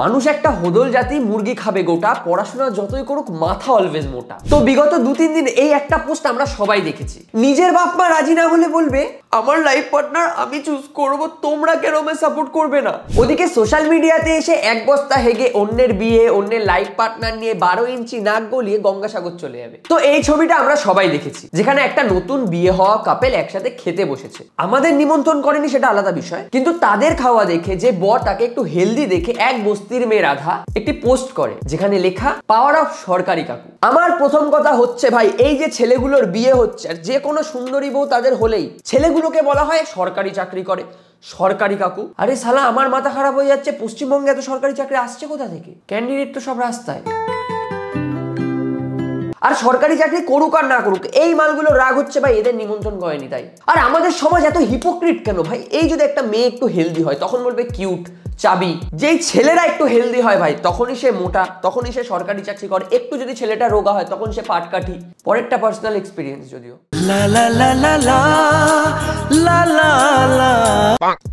মানুষ একটা হোদল জাতি মুরগি খাবে গোটা পড়াশোনা যতই করুক মাথা অলওয়েজ মোটা তো বিগত দু তিন দিন এই একটা পোস্ট আমরা সবাই দেখেছি নিজের বাপ মা রাজি না হলে বলবে আমার লাইফ পার্টনার আমি চুজ করব তোমরা কেন আমায় সাপোর্ট করবে না ওদিকে সোশ্যাল মিডিয়াতে এসে এক বস্তা হেগে অন্যের বিয়ে অন্যের লাইফ পার্টনার নিয়ে বারো ইঞ্চি নাক গলিয়ে গঙ্গাসাগর চলে যাবে তো এই ছবিটা আমরা সবাই দেখেছি যেখানে একটা নতুন বিয়ে হওয়া কাপেল একসাথে খেতে বসেছে আমাদের নিমন্ত্রণ করেনি সেটা আলাদা বিষয় কিন্তু তাদের খাওয়া দেখে যে বর তাকে একটু হেলদি দেখে এক বস্তির মেয়ে রাধা একটি পোস্ট করে যেখানে লেখা পাওয়ার অফ সরকারি কাকু আমার প্রথম কথা হচ্ছে ভাই এই যে ছেলেগুলোর বিয়ে হচ্ছে আর যে কোনো সুন্দরী বউ তাদের হলেই ছেলেগুলো কাকুগুলোকে বলা হয় সরকারি চাকরি করে সরকারি কাকু আরে সালা আমার মাথা খারাপ হয়ে যাচ্ছে পশ্চিমবঙ্গে এত সরকারি চাকরি আসছে কোথা থেকে ক্যান্ডিডেট তো সব রাস্তায় আর সরকারি চাকরি করুক আর না করুক এই মালগুলো রাগ হচ্ছে ভাই এদের নিমন্ত্রণ করেনি তাই আর আমাদের সমাজ এত হিপোক্রিট কেন ভাই এই যদি একটা মেয়ে একটু হেলদি হয় তখন বলবে কিউট চাবি যেই ছেলেরা একটু হেলদি হয় ভাই তখনই সে মোটা তখনই সে সরকারি চাকরি করে একটু যদি ছেলেটা রোগা হয় তখন সে পাটকাঠি পরেরটা পার্সোনাল এক্সপিরিয়েন্স যদিও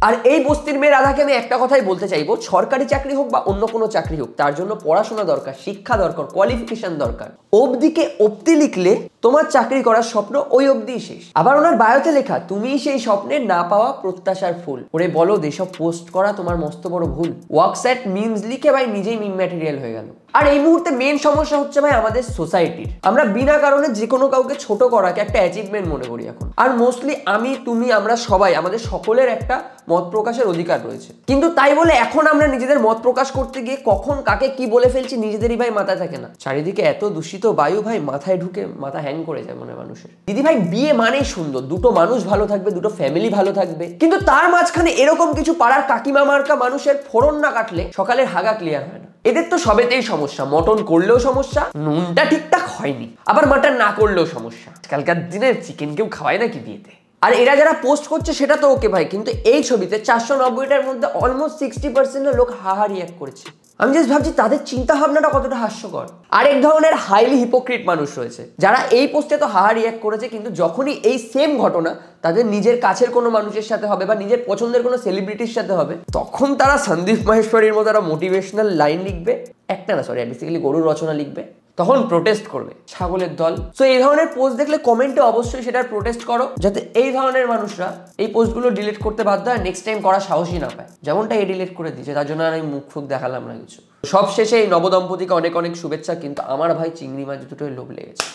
আর এই বস্তির মেয়ের রাধাকে আমি একটা কথাই বলতে চাইবো সরকারি চাকরি হোক বা অন্য কোনো চাকরি হোক তার জন্য পড়াশোনা দরকার শিক্ষা দরকার কোয়ালিফিকেশন দরকার অবদিকে অব্দি লিখলে তোমার চাকরি করার স্বপ্ন ওই অবধি শেষ আবার ওনার বায়োতে লেখা তুমি সেই স্বপ্নে না পাওয়া প্রত্যাশার ফুল ওরে বলো দেশ পোস্ট করা তোমার মস্ত বড় ভুল ওয়ার্কস্যাট মিমস লিখে ভাই নিজেই মিম ম্যাটেরিয়াল হয়ে গেল আর এই মুহূর্তে মেন সমস্যা হচ্ছে ভাই আমাদের সোসাইটির আমরা বিনা কারণে যে কোনো কাউকে ছোট করাকে একটা অ্যাচিভমেন্ট মনে করি এখন আর মোস্টলি আমি তুমি আমরা সবাই আমাদের সকলের একটা মত প্রকাশের অধিকার রয়েছে কিন্তু তাই বলে এখন আমরা নিজেদের মত প্রকাশ করতে গিয়ে কখন কাকে কি বলে ফেলছি নিজেদেরই ভাই মাথায় থাকে না চারিদিকে এত দূষিত বায়ু ভাই মাথায় ঢুকে মাথা হ্যাং করে যায় মনে মানুষের দিদি ভাই বিয়ে মানেই সুন্দর দুটো মানুষ ভালো থাকবে দুটো ফ্যামিলি ভালো থাকবে কিন্তু তার মাঝখানে এরকম কিছু পাড়ার কাকিমা মার্কা মানুষ মানুষের ফোড়ন না কাটলে সকালের হাগা ক্লিয়ার হয় না এদের তো সবেতেই সমস্যা মটন করলেও সমস্যা নুনটা ঠিকঠাক হয়নি আবার মাটন না করলেও সমস্যা আজকালকার দিনে চিকেন কেউ খাওয়ায় নাকি বিয়েতে আর এরা যারা পোস্ট করছে সেটা তো ওকে ভাই কিন্তু এই ছবিতে চারশো নব্বইটার মধ্যে অলমোস্ট সিক্সটি পার্সেন্ট লোক হাহা রিয়াক্ট করেছে আমি জাস্ট ভাবছি তাদের চিন্তা ভাবনাটা কতটা হাস্যকর আরেক ধরনের হাইলি হিপোক্রিট মানুষ রয়েছে যারা এই পোস্টে তো হাহা রিয়াক্ট করেছে কিন্তু যখনই এই সেম ঘটনা তাদের নিজের কাছের কোনো মানুষের সাথে হবে বা নিজের পছন্দের কোনো সেলিব্রিটির সাথে হবে তখন তারা সন্দীপ মাহেশ্বরীর মতো একটা মোটিভেশনাল লাইন লিখবে একটা না সরি বেসিক্যালি গরুর রচনা লিখবে তখন প্রোটেস্ট করবে ছাগলের দল তো এই ধরনের পোস্ট দেখলে কমেন্টে অবশ্যই সেটার প্রোটেস্ট করো যাতে এই ধরনের মানুষরা এই পোস্টগুলো ডিলিট করতে বাধ্য হয় নেক্সট টাইম করা সাহসই না পায় যেমনটা এ ডিলিট করে দিয়েছে তার জন্য আর আমি মুখ ফুক দেখালাম না কিছু সব শেষে এই নবদম্পতিকে অনেক অনেক শুভেচ্ছা কিন্তু আমার ভাই চিংড়ি মাছ দুটোই লোভ লেগেছে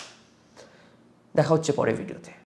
দেখা হচ্ছে পরে ভিডিওতে